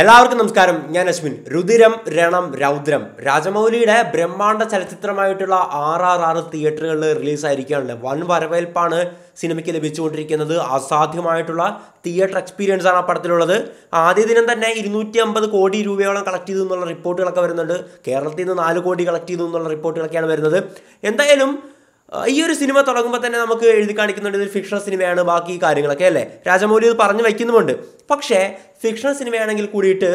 എല്ലാവർക്കും നമസ്കാരം ഞാൻ അശ്വിൻ രുതിരം രണം രൗദ്രം രാജമൗലിയുടെ ബ്രഹ്മാണ്ഡ ചലച്ചിത്രമായിട്ടുള്ള ആർ ആർ ആർ തിയേറ്ററുകളിൽ റിലീസായിരിക്കുകയാണല്ലോ വൻ വരവേൽപ്പാണ് സിനിമയ്ക്ക് ലഭിച്ചുകൊണ്ടിരിക്കുന്നത് അസാധ്യമായിട്ടുള്ള തിയേറ്റർ എക്സ്പീരിയൻസ് ആണ് ആ പടത്തിലുള്ളത് ആദ്യ ദിനം തന്നെ ഇരുന്നൂറ്റി അമ്പത് കോടി രൂപയോളം കളക്ട് ചെയ്തു എന്നുള്ള റിപ്പോർട്ടുകളൊക്കെ വരുന്നുണ്ട് കേരളത്തിൽ നിന്ന് നാല് കോടി കളക്ട് ചെയ്തു എന്നുള്ള റിപ്പോർട്ടുകളൊക്കെയാണ് വരുന്നത് എന്തായാലും ഈ ഒരു സിനിമ തുടങ്ങുമ്പോൾ തന്നെ നമുക്ക് എഴുതി കാണിക്കുന്നുണ്ട് ഇതൊരു ഫിക്ഷണൽ സിനിമയാണ് ബാക്കി കാര്യങ്ങളൊക്കെ അല്ലേ രാജമൗലി ഇത് പറഞ്ഞു വയ്ക്കുന്നുമുണ്ട് പക്ഷേ ഫിക്ഷണൽ സിനിമയാണെങ്കിൽ കൂടിയിട്ട്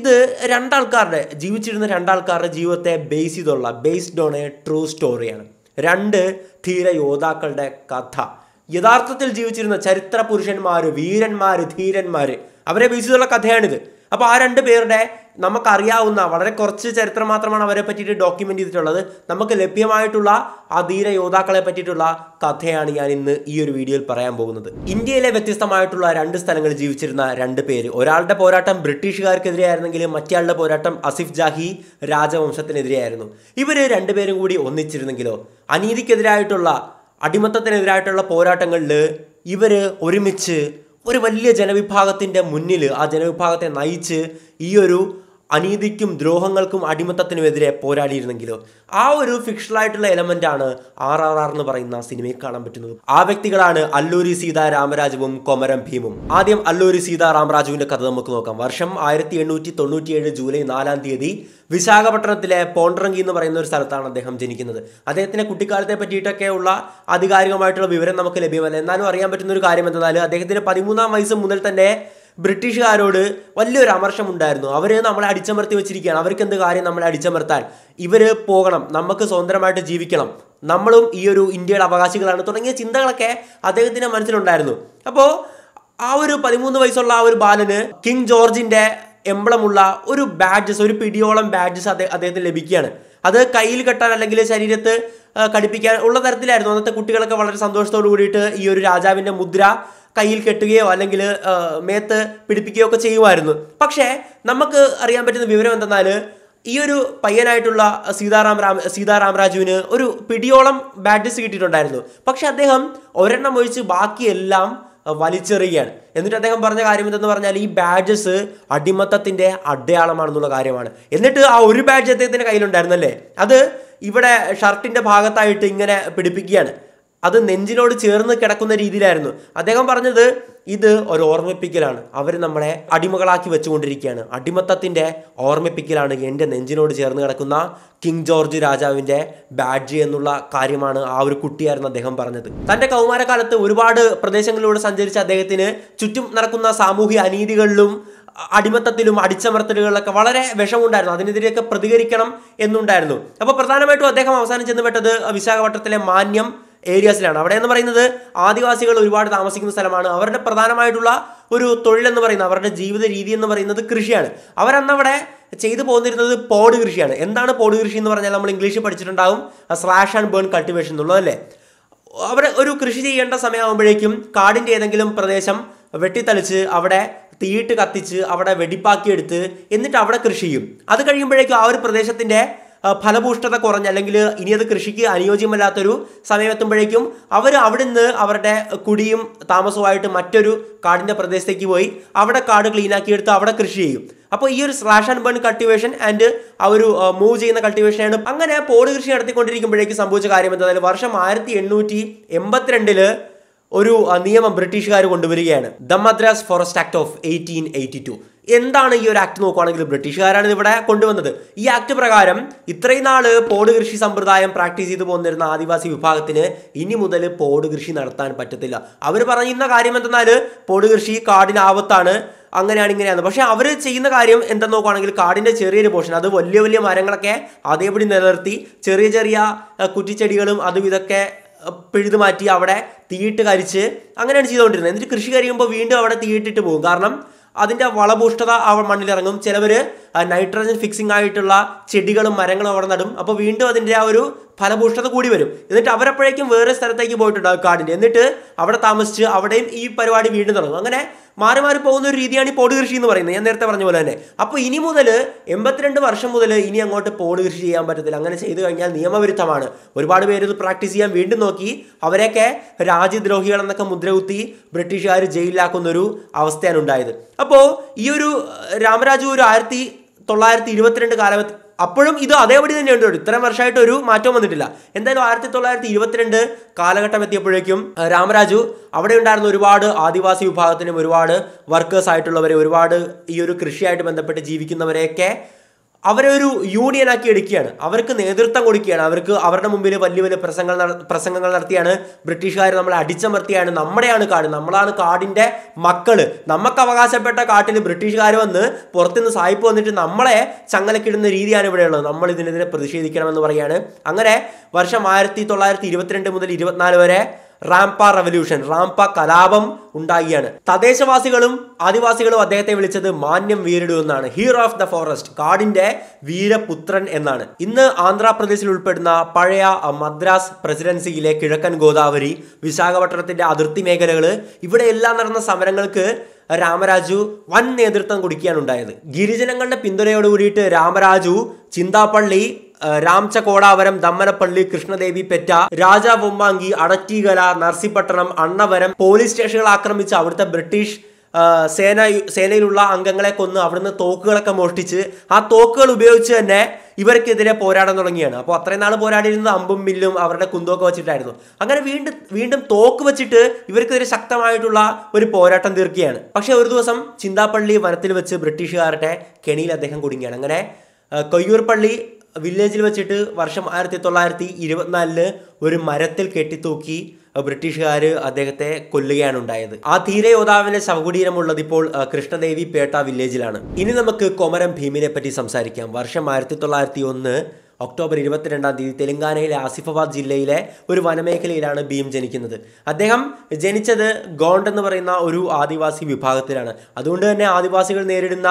ഇത് രണ്ടാൾക്കാരുടെ ജീവിച്ചിരുന്ന രണ്ടാൾക്കാരുടെ ജീവിതത്തെ ബേസ് ചെയ്തുള്ള ബേസ്ഡ് ഓൺ എ ട്രൂ സ്റ്റോറിയാണ് രണ്ട് ധീര യോദ്ധാക്കളുടെ കഥ യഥാർത്ഥത്തിൽ ജീവിച്ചിരുന്ന ചരിത്ര പുരുഷന്മാർ വീരന്മാർ ധീരന്മാർ അവരെ ബേസ് ചെയ്തുള്ള കഥയാണിത് അപ്പോൾ ആ രണ്ട് പേരുടെ നമുക്കറിയാവുന്ന വളരെ കുറച്ച് ചരിത്രം മാത്രമാണ് അവരെ പറ്റിയിട്ട് ഡോക്യുമെൻ്റ് ചെയ്തിട്ടുള്ളത് നമുക്ക് ലഭ്യമായിട്ടുള്ള ആ ധീര യോദ്ധാക്കളെ പറ്റിയിട്ടുള്ള കഥയാണ് ഞാൻ ഇന്ന് ഈ ഒരു വീഡിയോയിൽ പറയാൻ പോകുന്നത് ഇന്ത്യയിലെ വ്യത്യസ്തമായിട്ടുള്ള രണ്ട് സ്ഥലങ്ങളിൽ ജീവിച്ചിരുന്ന രണ്ട് പേര് ഒരാളുടെ പോരാട്ടം ബ്രിട്ടീഷുകാർക്കെതിരെയായിരുന്നെങ്കിലും മറ്റയാളുടെ പോരാട്ടം അസിഫ് ജാഹി രാജവംശത്തിനെതിരെയായിരുന്നു ഇവർ രണ്ടുപേരും കൂടി ഒന്നിച്ചിരുന്നെങ്കിലോ അനീതിക്കെതിരായിട്ടുള്ള അടിമത്തത്തിനെതിരായിട്ടുള്ള പോരാട്ടങ്ങളിൽ ഇവർ ഒരുമിച്ച് ഒരു വലിയ ജനവിഭാഗത്തിൻ്റെ മുന്നിൽ ആ ജനവിഭാഗത്തെ നയിച്ച് ഈ ഒരു അനീതിക്കും ദ്രോഹങ്ങൾക്കും അടിമത്തത്തിനുമെതിരെ പോരാടിയിരുന്നെങ്കിലും ആ ഒരു ഫിക്ഷണലായിട്ടുള്ള എലമെന്റ് ആണ് ആർ ആർ ആർ എന്ന് പറയുന്ന സിനിമയിൽ കാണാൻ പറ്റുന്നത് ആ വ്യക്തികളാണ് അല്ലൂരി സീതാ രാമരാജുവും കൊമരം ഭീമും ആദ്യം അല്ലൂരി സീതാ രാമരാജുവിന്റെ കഥ നമുക്ക് നോക്കാം വർഷം ആയിരത്തി എണ്ണൂറ്റി തൊണ്ണൂറ്റിയേഴ് ജൂലൈ നാലാം തീയതി വിശാഖപട്ടണത്തിലെ പോണ്ടറങ്കി എന്ന് പറയുന്ന ഒരു സ്ഥലത്താണ് അദ്ദേഹം ജനിക്കുന്നത് അദ്ദേഹത്തിന്റെ കുട്ടിക്കാലത്തെ പറ്റിയിട്ടൊക്കെയുള്ള ആധികാരികമായിട്ടുള്ള വിവരം നമുക്ക് ലഭ്യമല്ല എന്നാലും അറിയാൻ പറ്റുന്ന ഒരു കാര്യം എന്തെന്നാൽ അദ്ദേഹത്തിന്റെ പതിമൂന്നാം വയസ്സ് മുതൽ തന്നെ ബ്രിട്ടീഷുകാരോട് വലിയൊരു അമർഷം ഉണ്ടായിരുന്നു അവർ നമ്മളെ അടിച്ചമർത്തി വെച്ചിരിക്കുകയാണ് അവർക്ക് എന്ത് കാര്യം നമ്മളെ അടിച്ചമർത്താൻ ഇവർ പോകണം നമുക്ക് സ്വതന്ത്രമായിട്ട് ജീവിക്കണം നമ്മളും ഈ ഒരു ഇന്ത്യയുടെ അവകാശികളാണ് തുടങ്ങിയ ചിന്തകളൊക്കെ അദ്ദേഹത്തിൻ്റെ മനസ്സിലുണ്ടായിരുന്നു അപ്പോൾ ആ ഒരു പതിമൂന്ന് വയസ്സുള്ള ആ ഒരു ബാലന് കിങ് ജോർജിൻ്റെ എംബ്ലമുള്ള ഒരു ബാഡ്ജസ് ഒരു പിടിയോളം ബാഡ്ജസ് അദ്ദേഹം അദ്ദേഹത്തിന് ലഭിക്കുകയാണ് അത് കയ്യിൽ കെട്ടാൻ അല്ലെങ്കിൽ ശരീരത്ത് കടിപ്പിക്കാൻ ഉള്ള തരത്തിലായിരുന്നു അന്നത്തെ കുട്ടികളൊക്കെ വളരെ സന്തോഷത്തോടു കൂടിയിട്ട് ഈ ഒരു രാജാവിൻ്റെ മുദ്ര കയ്യിൽ കെട്ടുകയോ അല്ലെങ്കിൽ മേത്ത് പിടിപ്പിക്കുകയോ ഒക്കെ ചെയ്യുമായിരുന്നു പക്ഷേ നമുക്ക് അറിയാൻ പറ്റുന്ന വിവരം എന്തെന്നാൽ ഈ ഒരു പയ്യനായിട്ടുള്ള സീതാറാം രാം സീതാറാം രാജുവിന് ഒരു പിടിയോളം ബാഡ്ജസ് കിട്ടിയിട്ടുണ്ടായിരുന്നു പക്ഷെ അദ്ദേഹം ഒരെണ്ണം ഒഴിച്ച് ബാക്കിയെല്ലാം വലിച്ചെറിയുകയാണ് എന്നിട്ട് അദ്ദേഹം പറഞ്ഞ കാര്യം എന്തെന്ന് പറഞ്ഞാൽ ഈ ബാഡ്ജസ് അടിമത്തത്തിൻ്റെ അടയാളമാണെന്നുള്ള കാര്യമാണ് എന്നിട്ട് ആ ഒരു ബാഡ്ജ് അദ്ദേഹത്തിൻ്റെ കയ്യിലുണ്ടായിരുന്നല്ലേ അത് ഇവിടെ ഷർട്ടിൻ്റെ ഭാഗത്തായിട്ട് ഇങ്ങനെ പിടിപ്പിക്കുകയാണ് അത് നെഞ്ചിനോട് ചേർന്ന് കിടക്കുന്ന രീതിയിലായിരുന്നു അദ്ദേഹം പറഞ്ഞത് ഇത് ഒരു ഓർമ്മിപ്പിക്കലാണ് അവർ നമ്മളെ അടിമകളാക്കി വെച്ചുകൊണ്ടിരിക്കുകയാണ് അടിമത്തത്തിൻ്റെ ഓർമ്മിപ്പിക്കലാണ് എൻ്റെ നെഞ്ചിനോട് ചേർന്ന് കിടക്കുന്ന കിങ് ജോർജ് രാജാവിൻ്റെ ബാഡ്ജ് എന്നുള്ള കാര്യമാണ് ആ ഒരു കുട്ടിയായിരുന്നു അദ്ദേഹം പറഞ്ഞത് തൻ്റെ കൗമാരകാലത്ത് ഒരുപാട് പ്രദേശങ്ങളിലൂടെ സഞ്ചരിച്ച അദ്ദേഹത്തിന് ചുറ്റും നടക്കുന്ന സാമൂഹിക അനീതികളിലും അടിമത്തത്തിലും അടിച്ചമർത്തലുകളിലൊക്കെ വളരെ വിഷമുണ്ടായിരുന്നു അതിനെതിരെയൊക്കെ പ്രതികരിക്കണം എന്നുണ്ടായിരുന്നു അപ്പോൾ പ്രധാനമായിട്ടും അദ്ദേഹം അവസാനം ചെന്നുപെട്ടത് വിശാഖപട്ടണത്തിലെ മാന്യം ഏരിയാസിലാണ് അവിടെ എന്ന് പറയുന്നത് ആദിവാസികൾ ഒരുപാട് താമസിക്കുന്ന സ്ഥലമാണ് അവരുടെ പ്രധാനമായിട്ടുള്ള ഒരു തൊഴിലെന്ന് പറയുന്നത് അവരുടെ ജീവിത രീതി എന്ന് പറയുന്നത് കൃഷിയാണ് അവരന്നവിടെ ചെയ്തു പോന്നിരുന്നത് പോട് കൃഷിയാണ് എന്താണ് പോട് കൃഷി എന്ന് പറഞ്ഞാൽ നമ്മൾ ഇംഗ്ലീഷിൽ പഠിച്ചിട്ടുണ്ടാവും സ്ലാഷ് ആൻഡ് ബേൺ കൾട്ടിവേഷൻ എന്നുള്ളതല്ലേ അവർ ഒരു കൃഷി ചെയ്യേണ്ട സമയമാകുമ്പോഴേക്കും കാടിൻ്റെ ഏതെങ്കിലും പ്രദേശം വെട്ടിത്തളിച്ച് അവിടെ തീയിട്ട് കത്തിച്ച് അവിടെ വെടിപ്പാക്കിയെടുത്ത് എന്നിട്ട് അവിടെ കൃഷി ചെയ്യും അത് കഴിയുമ്പോഴേക്കും ആ ഒരു പ്രദേശത്തിൻ്റെ ഫലഭൂഷ്ടത കുറഞ്ഞ അല്ലെങ്കിൽ ഇനി അത് കൃഷിക്ക് അനുയോജ്യമല്ലാത്തൊരു സമയമെത്തുമ്പോഴേക്കും അവർ നിന്ന് അവരുടെ കുടിയും താമസവുമായിട്ട് മറ്റൊരു കാടിൻ്റെ പ്രദേശത്തേക്ക് പോയി അവിടെ കാട് ക്ലീനാക്കിയെടുത്ത് അവിടെ കൃഷി ചെയ്യും അപ്പോൾ ഈ ഒരു slash and burn cultivation and ആ ഒരു മൂവ് ചെയ്യുന്ന കൾട്ടിവേഷനാണ് അങ്ങനെ പോട് കൃഷി നടത്തിക്കൊണ്ടിരിക്കുമ്പോഴേക്കും സംഭവിച്ച കാര്യം എന്താ വർഷം ആയിരത്തി എണ്ണൂറ്റി എൺപത്തിരണ്ടില് ഒരു നിയമം ബ്രിട്ടീഷുകാർ കൊണ്ടുവരികയാണ് the Madras forest act of eighteen eighty two എന്താണ് ഈ ഒരു ആക്ട് നോക്കുകയാണെങ്കിൽ ബ്രിട്ടീഷുകാരാണ് ഇവിടെ കൊണ്ടുവന്നത് ഈ ആക്ട് പ്രകാരം ഇത്രയും നാൾ പോട് കൃഷി സമ്പ്രദായം പ്രാക്ടീസ് ചെയ്തു പോന്നിരുന്ന ആദിവാസി വിഭാഗത്തിന് ഇനി മുതൽ പോട് കൃഷി നടത്താൻ പറ്റത്തില്ല അവർ പറയുന്ന കാര്യം എന്തെന്നാൽ പോട് കൃഷി കാടിന് അങ്ങനെയാണ് ഇങ്ങനെയാണ് പക്ഷേ അവർ ചെയ്യുന്ന കാര്യം എന്താ നോക്കുകയാണെങ്കിൽ കാടിൻ്റെ ചെറിയൊരു പോർഷൻ അത് വലിയ വലിയ മരങ്ങളൊക്കെ അതേപടി നിലനിർത്തി ചെറിയ ചെറിയ കുറ്റിച്ചെടികളും അതും ഇതൊക്കെ പിഴുതു മാറ്റി അവിടെ തീയിട്ട് കരിച്ച് അങ്ങനെയാണ് ചെയ്തുകൊണ്ടിരുന്നത് എന്നിട്ട് കൃഷി കഴിയുമ്പോൾ വീണ്ടും അവിടെ തീയിട്ടിട്ട് പോകും കാരണം അതിൻ്റെ വളഭൂഷ്ടത ആ മണ്ണിലിറങ്ങും ചിലവർ നൈട്രജൻ ഫിക്സിംഗ് ആയിട്ടുള്ള ചെടികളും മരങ്ങളും അവിടെ നടും അപ്പോൾ വീണ്ടും അതിൻ്റെ ആ ഒരു ഫലഭൂഷ്ടത കൂടി വരും എന്നിട്ട് അവരപ്പോഴേക്കും വേറെ സ്ഥലത്തേക്ക് പോയിട്ടുണ്ടാകും കാടിൻ്റെ എന്നിട്ട് അവിടെ താമസിച്ച് അവിടെയും ഈ പരിപാടി വീണ്ടും തുടങ്ങും അങ്ങനെ മാറി മാറി പോകുന്ന ഒരു രീതിയാണ് ഈ പോട് കൃഷി എന്ന് പറയുന്നത് ഞാൻ നേരത്തെ പറഞ്ഞ പോലെ തന്നെ അപ്പോൾ ഇനി മുതൽ എൺപത്തിരണ്ട് വർഷം മുതൽ ഇനി അങ്ങോട്ട് പോട് കൃഷി ചെയ്യാൻ പറ്റത്തില്ല അങ്ങനെ ചെയ്തു കഴിഞ്ഞാൽ നിയമവിരുദ്ധമാണ് ഒരുപാട് പേര് ഇത് പ്രാക്ടീസ് ചെയ്യാൻ വീണ്ടും നോക്കി അവരെയൊക്കെ രാജ്യദ്രോഹികളെന്നൊക്കെ മുദ്രകുത്തി ബ്രിട്ടീഷുകാർ ജയിലിലാക്കുന്ന ഒരു അവസ്ഥയാണ് ഉണ്ടായത് അപ്പോൾ ഈ ഒരു രാമരാജു ഒരു ആയിരത്തി തൊള്ളായിരത്തി ഇരുപത്തിരണ്ട് കാലഘട്ട അപ്പോഴും ഇത് അതേപടി തന്നെ ഉണ്ട് ഇത്രയും വർഷമായിട്ട് ഒരു മാറ്റവും വന്നിട്ടില്ല എന്തായാലും ആയിരത്തി തൊള്ളായിരത്തി ഇരുപത്തിരണ്ട് കാലഘട്ടം എത്തിയപ്പോഴേക്കും രാമരാജു അവിടെ ഉണ്ടായിരുന്ന ഒരുപാട് ആദിവാസി വിഭാഗത്തിനും ഒരുപാട് വർക്കേഴ്സ് ആയിട്ടുള്ളവരെ ഒരുപാട് ഈ ഒരു കൃഷിയായിട്ട് ബന്ധപ്പെട്ട് ജീവിക്കുന്നവരെയൊക്കെ അവരെ ഒരു യൂണിയനാക്കി എടുക്കുകയാണ് അവർക്ക് നേതൃത്വം കൊടുക്കുകയാണ് അവർക്ക് അവരുടെ മുമ്പിൽ വലിയ വലിയ പ്രസംഗങ്ങൾ പ്രസംഗങ്ങൾ നടത്തിയാണ് ബ്രിട്ടീഷുകാർ നമ്മളെ അടിച്ചമർത്തിയാണ് നമ്മുടെയാണ് കാട് നമ്മളാണ് കാടിൻ്റെ മക്കൾ നമുക്ക് അവകാശപ്പെട്ട കാട്ടിൽ ബ്രിട്ടീഷുകാർ വന്ന് പുറത്തുനിന്ന് സായിപ്പ് വന്നിട്ട് നമ്മളെ ചങ്ങലക്കിടുന്ന രീതിയാണ് ഇവിടെയുള്ളത് നമ്മൾ ഇതിനെതിരെ പ്രതിഷേധിക്കണമെന്ന് പറയുകയാണ് അങ്ങനെ വർഷം ആയിരത്തി തൊള്ളായിരത്തി ഇരുപത്തിരണ്ട് മുതൽ ഇരുപത്തിനാല് വരെ റാംപ റവല്യൂഷൻ റാംപ കലാപം ഉണ്ടാകിയാണ് തദ്ദേശവാസികളും ആദിവാസികളും അദ്ദേഹത്തെ വിളിച്ചത് മാന്യം വീരിടു എന്നാണ് ഹീറോ ഓഫ് ദ ഫോറസ്റ്റ് കാടിന്റെ വീരപുത്രൻ എന്നാണ് ഇന്ന് ആന്ധ്രാപ്രദേശിൽ ഉൾപ്പെടുന്ന പഴയ മദ്രാസ് പ്രസിഡൻസിയിലെ കിഴക്കൻ ഗോദാവരി വിശാഖപട്ടണത്തിന്റെ അതിർത്തി മേഖലകൾ ഇവിടെയെല്ലാം നടന്ന സമരങ്ങൾക്ക് രാമരാജു വൻ നേതൃത്വം കൊടുക്കുകയാണ് ഉണ്ടായത് ഗിരിജനങ്ങളുടെ പിന്തുണയോട് കൂടിയിട്ട് രാമരാജു ചിന്താപ്പള്ളി രാംചകോടാവരം ദമ്മനപ്പള്ളി കൃഷ്ണദേവി പെറ്റ രാജാവുമ്പാങ്കി അടറ്റീകല നർസിപ്പട്ടണം അണ്ണവരം പോലീസ് സ്റ്റേഷനുകൾ ആക്രമിച്ച് അവിടുത്തെ ബ്രിട്ടീഷ് സേന സേനയിലുള്ള അംഗങ്ങളെ കൊന്ന് അവിടുന്ന് തോക്കുകളൊക്കെ മോഷ്ടിച്ച് ആ തോക്കുകൾ ഉപയോഗിച്ച് തന്നെ ഇവർക്കെതിരെ പോരാടാൻ തുടങ്ങിയാണ് അപ്പോൾ അത്രയും നാൾ പോരാടിയിരുന്ന അമ്പും മില്ലും അവരുടെ കുന്തൊക്കെ വെച്ചിട്ടായിരുന്നു അങ്ങനെ വീണ്ടും വീണ്ടും തോക്ക് വെച്ചിട്ട് ഇവർക്കെതിരെ ശക്തമായിട്ടുള്ള ഒരു പോരാട്ടം തീർക്കുകയാണ് പക്ഷേ ഒരു ദിവസം ചിന്താപ്പള്ളി വനത്തിൽ വെച്ച് ബ്രിട്ടീഷുകാരുടെ കെണിയിൽ അദ്ദേഹം കുടുങ്ങിയാണ് അങ്ങനെ കൊയ്യൂർപ്പള്ളി വില്ലേജിൽ വെച്ചിട്ട് വർഷം ആയിരത്തി തൊള്ളായിരത്തി ഇരുപത്തിനാലില് ഒരു മരത്തിൽ കെട്ടിത്തൂക്കി ബ്രിട്ടീഷുകാർ അദ്ദേഹത്തെ കൊല്ലുകയാണ് ഉണ്ടായത് ആ ധീരയോദ്ധാവിന്റെ ശവകുടീരമുള്ളത് ഇപ്പോൾ കൃഷ്ണദേവി പേട്ട വില്ലേജിലാണ് ഇനി നമുക്ക് കൊമരം ഭീമിനെ പറ്റി സംസാരിക്കാം വർഷം ആയിരത്തി തൊള്ളായിരത്തി ഒന്ന് ഒക്ടോബർ ഇരുപത്തിരണ്ടാം തീയതി തെലങ്കാനയിലെ ആസിഫാബാദ് ജില്ലയിലെ ഒരു വനമേഖലയിലാണ് ഭീം ജനിക്കുന്നത് അദ്ദേഹം ജനിച്ചത് ഗോണ്ട് എന്ന് പറയുന്ന ഒരു ആദിവാസി വിഭാഗത്തിലാണ് അതുകൊണ്ട് തന്നെ ആദിവാസികൾ നേരിടുന്ന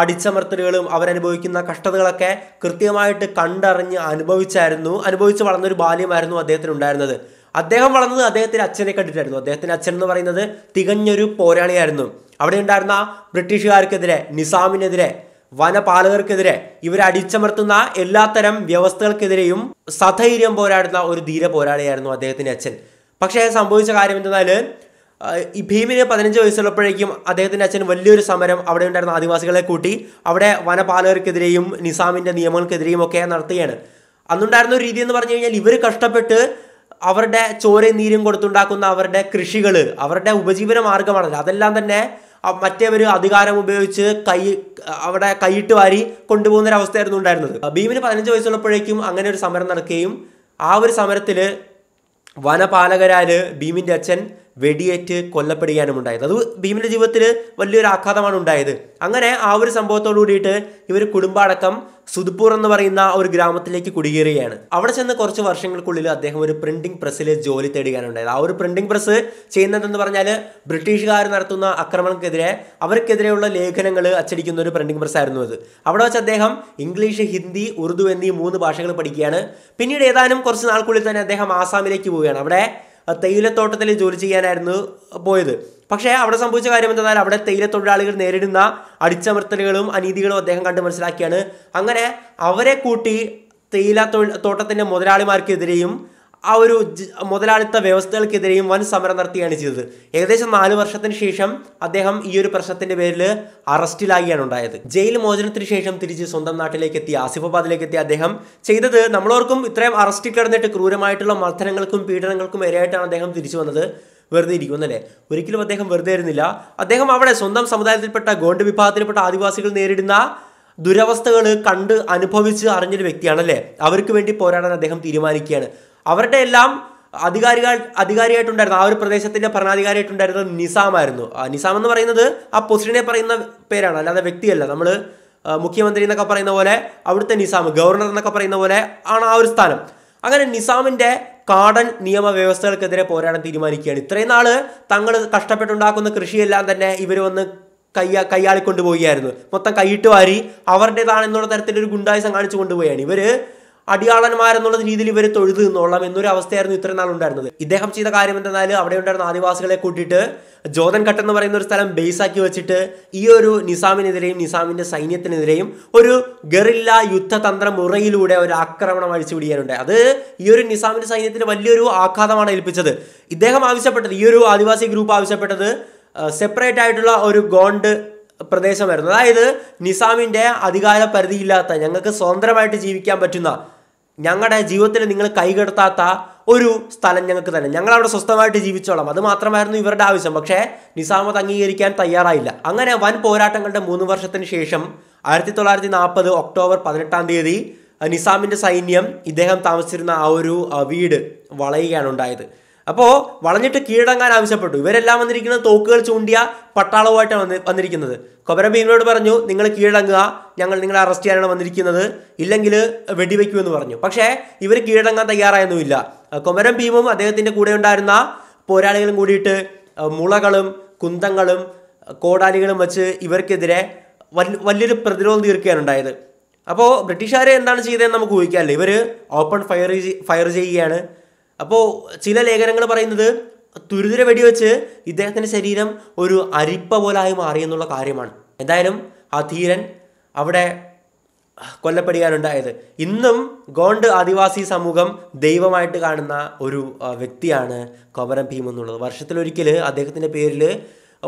അടിച്ചമർത്തലുകളും അവരനുഭവിക്കുന്ന കഷ്ടതകളൊക്കെ കൃത്യമായിട്ട് കണ്ടറിഞ്ഞ് അനുഭവിച്ചായിരുന്നു അനുഭവിച്ച് വളർന്നൊരു ബാല്യമായിരുന്നു അദ്ദേഹത്തിന് ഉണ്ടായിരുന്നത് അദ്ദേഹം വളർന്നത് അദ്ദേഹത്തിൻ്റെ അച്ഛനെ കണ്ടിട്ടായിരുന്നു അദ്ദേഹത്തിൻ്റെ അച്ഛൻ എന്ന് പറയുന്നത് തികഞ്ഞൊരു പോരാളിയായിരുന്നു അവിടെ ഉണ്ടായിരുന്ന ബ്രിട്ടീഷുകാർക്കെതിരെ നിസാമിനെതിരെ വനപാലകർക്കെതിരെ ഇവരെ അടിച്ചമർത്തുന്ന എല്ലാത്തരം വ്യവസ്ഥകൾക്കെതിരെയും സധൈര്യം പോരാടുന്ന ഒരു ധീര പോരാളിയായിരുന്നു അദ്ദേഹത്തിൻ്റെ അച്ഛൻ പക്ഷേ സംഭവിച്ച കാര്യം എന്തെന്നാൽ ഈ ഭീമിന് പതിനഞ്ച് വയസ്സുള്ളപ്പോഴേക്കും അദ്ദേഹത്തിൻ്റെ അച്ഛൻ വലിയൊരു സമരം അവിടെ ഉണ്ടായിരുന്ന ആദിവാസികളെ കൂട്ടി അവിടെ വനപാലകർക്കെതിരെയും നിസാമിൻ്റെ നിയമങ്ങൾക്കെതിരെയും ഒക്കെ നടത്തുകയാണ് അന്നുണ്ടായിരുന്ന ഒരു രീതി എന്ന് പറഞ്ഞു കഴിഞ്ഞാൽ ഇവർ കഷ്ടപ്പെട്ട് അവരുടെ ചോരയും നീരും കൊടുത്തുണ്ടാക്കുന്ന അവരുടെ കൃഷികൾ അവരുടെ ഉപജീവന മാർഗമാണല്ലോ അതെല്ലാം തന്നെ മറ്റേവർ അധികാരം ഉപയോഗിച്ച് കൈ അവിടെ കൈയിട്ട് വാരി കൊണ്ടുപോകുന്ന ഒരു അവസ്ഥയായിരുന്നു ഉണ്ടായിരുന്നത് ഭീമിന് പതിനഞ്ച് വയസ്സുള്ളപ്പോഴേക്കും അങ്ങനെ ഒരു സമരം നടക്കുകയും ആ ഒരു സമരത്തിൽ വനപാലകരാൽ ഭീമിൻ്റെ അച്ഛൻ വെടിയേറ്റ് കൊല്ലപ്പെടുകയാണ് ഉണ്ടായത് അത് ഭീമന്റെ ജീവിതത്തിൽ വലിയൊരു ആഘാതമാണ് ഉണ്ടായത് അങ്ങനെ ആ ഒരു സംഭവത്തോട് കൂടിയിട്ട് ഇവർ കുടുംബാടക്കം സുദ്പൂർ എന്ന് പറയുന്ന ഒരു ഗ്രാമത്തിലേക്ക് കുടിയേറുകയാണ് അവിടെ ചെന്ന് കുറച്ച് വർഷങ്ങൾക്കുള്ളിൽ അദ്ദേഹം ഒരു പ്രിന്റിംഗ് പ്രസ്സിൽ ജോലി തേടുകയാണ് ഉണ്ടായത് ആ ഒരു പ്രിന്റിംഗ് പ്രസ് ചെയ്യുന്നതെന്ന് പറഞ്ഞാൽ ബ്രിട്ടീഷുകാർ നടത്തുന്ന ആക്രമണങ്ങൾക്കെതിരെ അവർക്കെതിരെയുള്ള ലേഖനങ്ങൾ അച്ചടിക്കുന്ന ഒരു പ്രിന്റിംഗ് പ്രസ് ആയിരുന്നു അത് അവിടെ വെച്ച് അദ്ദേഹം ഇംഗ്ലീഷ് ഹിന്ദി ഉറുദു എന്നീ മൂന്ന് ഭാഷകൾ പഠിക്കുകയാണ് പിന്നീട് ഏതാനും കുറച്ച് നാൾക്കുള്ളിൽ തന്നെ അദ്ദേഹം ആസാമിലേക്ക് പോവുകയാണ് അവിടെ തേയിലത്തോട്ടത്തിൽ ജോലി ചെയ്യാനായിരുന്നു പോയത് പക്ഷേ അവിടെ സംഭവിച്ച കാര്യം എന്തെന്നാൽ അവിടെ തേയില തൊഴിലാളികൾ നേരിടുന്ന അടിച്ചമർത്തലുകളും അനീതികളും അദ്ദേഹം കണ്ട് മനസ്സിലാക്കിയാണ് അങ്ങനെ അവരെ കൂട്ടി തേയില തൊഴിൽ തോട്ടത്തിൻ്റെ മുതലാളിമാർക്കെതിരെയും ആ ഒരു മുതലാളിത്ത വ്യവസ്ഥകൾക്കെതിരെയും വൻ സമരം നടത്തുകയാണ് ചെയ്തത് ഏകദേശം നാല് വർഷത്തിന് ശേഷം അദ്ദേഹം ഈ ഒരു പ്രശ്നത്തിന്റെ പേരിൽ അറസ്റ്റിലാകുകയാണ് ഉണ്ടായത് ജയിൽ മോചനത്തിന് ശേഷം തിരിച്ച് സ്വന്തം നാട്ടിലേക്ക് എത്തി ആസിഫാബാദിലേക്ക് എത്തി അദ്ദേഹം ചെയ്തത് നമ്മളോർക്കും ഇത്രയും അറസ്റ്റിൽ കിടന്നിട്ട് ക്രൂരമായിട്ടുള്ള മർദ്ദനങ്ങൾക്കും പീഡനങ്ങൾക്കും ഇരയായിട്ടാണ് അദ്ദേഹം തിരിച്ചു വന്നത് വെറുതെ ഇരിക്കുന്നല്ലേ ഒരിക്കലും അദ്ദേഹം വെറുതെ ഇരുന്നില്ല അദ്ദേഹം അവിടെ സ്വന്തം സമുദായത്തിൽപ്പെട്ട ഗോണ്ട് വിഭാഗത്തിൽപ്പെട്ട ആദിവാസികൾ നേരിടുന്ന ദുരവസ്ഥകൾ കണ്ട് അനുഭവിച്ച് അറിഞ്ഞൊരു വ്യക്തിയാണല്ലേ അവർക്ക് വേണ്ടി പോരാടാൻ അദ്ദേഹം തീരുമാനിക്കുകയാണ് അവരുടെ എല്ലാം അധികാരികൾ അധികാരിയായിട്ടുണ്ടായിരുന്നു ആ ഒരു പ്രദേശത്തിൻ്റെ ഭരണാധികാരിയായിട്ടുണ്ടായിരുന്നത് നിസാമായിരുന്നു നിസാം എന്ന് പറയുന്നത് ആ പൊസിഷനെ പറയുന്ന പേരാണ് അല്ലാതെ വ്യക്തിയല്ല നമ്മൾ മുഖ്യമന്ത്രി എന്നൊക്കെ പറയുന്ന പോലെ അവിടുത്തെ നിസാം ഗവർണർ എന്നൊക്കെ പറയുന്ന പോലെ ആണ് ആ ഒരു സ്ഥാനം അങ്ങനെ നിസാമിൻ്റെ കാടൻ നിയമവ്യവസ്ഥകൾക്കെതിരെ പോരാടാൻ തീരുമാനിക്കുകയാണ് ഇത്രയും നാൾ തങ്ങൾ കഷ്ടപ്പെട്ടുണ്ടാക്കുന്ന കൃഷിയെല്ലാം തന്നെ ഇവർ വന്ന് കയ്യ കയ്യാളിക്കൊണ്ടുപോവുകയായിരുന്നു മൊത്തം കൈയിട്ട് വാരി അവരുടേതാണെന്നുള്ള തരത്തിലൊരു ഗുണ്ടായുസം കാണിച്ചു കൊണ്ടുപോവുകയാണ് ഇവർ അടിയാളന്മാരെന്നുള്ള രീതിയിൽ ഇവരെ തൊഴുതു നിന്നോളാം എന്നൊരു അവസ്ഥയായിരുന്നു ഇത്രയും നാൾ ഉണ്ടായിരുന്നത് ഇദ്ദേഹം ചെയ്ത കാര്യം എന്തെന്നാൽ അവിടെ ഉണ്ടായിരുന്ന ആദിവാസികളെ കൂട്ടിയിട്ട് ജോതൻ ഘട്ട് എന്ന് പറയുന്ന ഒരു സ്ഥലം ബേസാക്കി വെച്ചിട്ട് ഈ ഒരു നിസാമിനെതിരെയും നിസാമിന്റെ സൈന്യത്തിനെതിരെയും ഒരു ഗറില്ല യുദ്ധതന്ത്ര മുറയിലൂടെ ഒരു ആക്രമണം അഴിച്ചു അത് ഈ ഒരു നിസാമിന്റെ സൈന്യത്തിന് വലിയൊരു ആഘാതമാണ് ഏൽപ്പിച്ചത് ഇദ്ദേഹം ആവശ്യപ്പെട്ടത് ഈ ഒരു ആദിവാസി ഗ്രൂപ്പ് ആവശ്യപ്പെട്ടത് സെപ്പറേറ്റ് ആയിട്ടുള്ള ഒരു ഗോണ്ട് പ്രദേശമായിരുന്നു അതായത് നിസാമിൻ്റെ അധികാര പരിധിയില്ലാത്ത ഞങ്ങൾക്ക് സ്വതന്ത്രമായിട്ട് ജീവിക്കാൻ പറ്റുന്ന ഞങ്ങളുടെ ജീവിതത്തിൽ നിങ്ങൾ കൈകെടുത്താത്ത ഒരു സ്ഥലം ഞങ്ങൾക്ക് തന്നെ ഞങ്ങൾ അവിടെ സ്വസ്ഥമായിട്ട് ജീവിച്ചോളാം അത് മാത്രമായിരുന്നു ഇവരുടെ ആവശ്യം പക്ഷേ നിസാമത് അംഗീകരിക്കാൻ തയ്യാറായില്ല അങ്ങനെ വൻ പോരാട്ടങ്ങളുടെ മൂന്ന് വർഷത്തിന് ശേഷം ആയിരത്തി തൊള്ളായിരത്തി നാൽപ്പത് ഒക്ടോബർ പതിനെട്ടാം തീയതി നിസാമിൻ്റെ സൈന്യം ഇദ്ദേഹം താമസിച്ചിരുന്ന ആ ഒരു വീട് വളയുകയാണ് ഉണ്ടായത് അപ്പോൾ വളഞ്ഞിട്ട് കീഴടങ്ങാൻ ആവശ്യപ്പെട്ടു ഇവരെല്ലാം വന്നിരിക്കുന്നത് തോക്കുകൾ ചൂണ്ടിയ പട്ടാളവുമായിട്ടാണ് വന്ന് വന്നിരിക്കുന്നത് കൊബര ഭീമനോട് പറഞ്ഞു നിങ്ങൾ കീഴടങ്ങുക ഞങ്ങൾ നിങ്ങളെ അറസ്റ്റ് ചെയ്യാനാണ് വന്നിരിക്കുന്നത് ഇല്ലെങ്കിൽ വെടിവെക്കുമെന്ന് പറഞ്ഞു പക്ഷേ ഇവർ കീഴടങ്ങാൻ തയ്യാറായൊന്നുമില്ല കൊമരം ഭീമും അദ്ദേഹത്തിൻ്റെ കൂടെ ഉണ്ടായിരുന്ന പോരാളികളും കൂടിയിട്ട് മുളകളും കുന്തങ്ങളും കോടാലികളും വച്ച് ഇവർക്കെതിരെ വലിയൊരു പ്രതിരോധം തീർക്കുകയാണ് ഉണ്ടായത് അപ്പോൾ ബ്രിട്ടീഷുകാരെ എന്താണ് ചെയ്തതെന്ന് നമുക്ക് ഊഹിക്കാമല്ലോ ഇവർ ഓപ്പൺ ഫയർ ഫയർ ചെയ്യുകയാണ് അപ്പോൾ ചില ലേഖനങ്ങൾ പറയുന്നത് തുരിതുര വെടിവെച്ച് ഇദ്ദേഹത്തിൻ്റെ ശരീരം ഒരു അരിപ്പ പോലായി മാറി എന്നുള്ള കാര്യമാണ് എന്തായാലും ആ ധീരൻ അവിടെ കൊല്ലപ്പെടുകയാണുണ്ടായത് ഇന്നും ഗോണ്ട് ആദിവാസി സമൂഹം ദൈവമായിട്ട് കാണുന്ന ഒരു വ്യക്തിയാണ് കൊമരം ഭീം എന്നുള്ളത് വർഷത്തിലൊരിക്കൽ അദ്ദേഹത്തിൻ്റെ പേരിൽ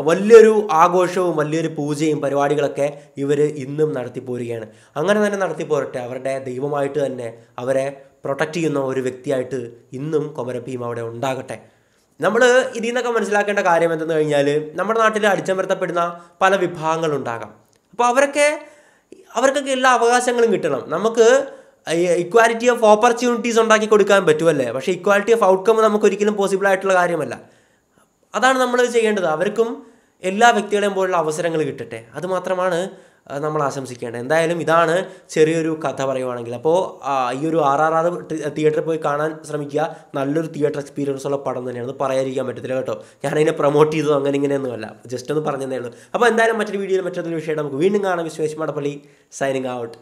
വലിയൊരു ആഘോഷവും വലിയൊരു പൂജയും പരിപാടികളൊക്കെ ഇവർ ഇന്നും നടത്തി പോരുകയാണ് അങ്ങനെ തന്നെ നടത്തി പോരട്ടെ അവരുടെ ദൈവമായിട്ട് തന്നെ അവരെ പ്രൊട്ടക്റ്റ് ചെയ്യുന്ന ഒരു വ്യക്തിയായിട്ട് ഇന്നും കൊമരഭീം അവിടെ ഉണ്ടാകട്ടെ നമ്മൾ ഇതിൽ നിന്നൊക്കെ മനസ്സിലാക്കേണ്ട കാര്യം എന്തെന്ന് കഴിഞ്ഞാൽ നമ്മുടെ നാട്ടിൽ അടിച്ചമർത്തപ്പെടുന്ന പല വിഭാഗങ്ങളുണ്ടാകാം അപ്പോൾ അവരൊക്കെ അവർക്കൊക്കെ എല്ലാ അവകാശങ്ങളും കിട്ടണം നമുക്ക് ഇക്വാലിറ്റി ഓഫ് ഓപ്പർച്യൂണിറ്റീസ് ഉണ്ടാക്കി കൊടുക്കാൻ പറ്റുമല്ലേ പക്ഷേ ഇക്വാലിറ്റി ഓഫ് ഔട്ട്കം നമുക്ക് ഒരിക്കലും പോസിബിൾ ആയിട്ടുള്ള കാര്യമല്ല അതാണ് നമ്മൾ ചെയ്യേണ്ടത് അവർക്കും എല്ലാ വ്യക്തികളെയും പോലുള്ള അവസരങ്ങൾ കിട്ടട്ടെ അതുമാത്രമാണ് നമ്മൾ ആശംസിക്കേണ്ടത് എന്തായാലും ഇതാണ് ചെറിയൊരു കഥ പറയുവാണെങ്കിൽ അപ്പോൾ ഈ ഒരു ആർ ആർ ആർ തിയേറ്ററിൽ പോയി കാണാൻ ശ്രമിക്കുക നല്ലൊരു തിയേറ്റർ എക്സ്പീരിയൻസ് ഉള്ള പടം തന്നെയാണ് അത് പറയാതിരിക്കാൻ പറ്റത്തില്ല കേട്ടോ ഞാനതിനെ പ്രൊമോട്ട് ചെയ്തു അങ്ങനെ ഇങ്ങനെയൊന്നുമല്ല ജസ്റ്റ് ഒന്ന് പറഞ്ഞതേ ഉള്ളൂ അപ്പോൾ എന്തായാലും മറ്റൊരു വീഡിയോയിൽ മറ്റൊരു വിഷയം നമുക്ക് വീണ്ടും കാണാം വിശ്വേഷ് സൈനിങ് ഔട്ട്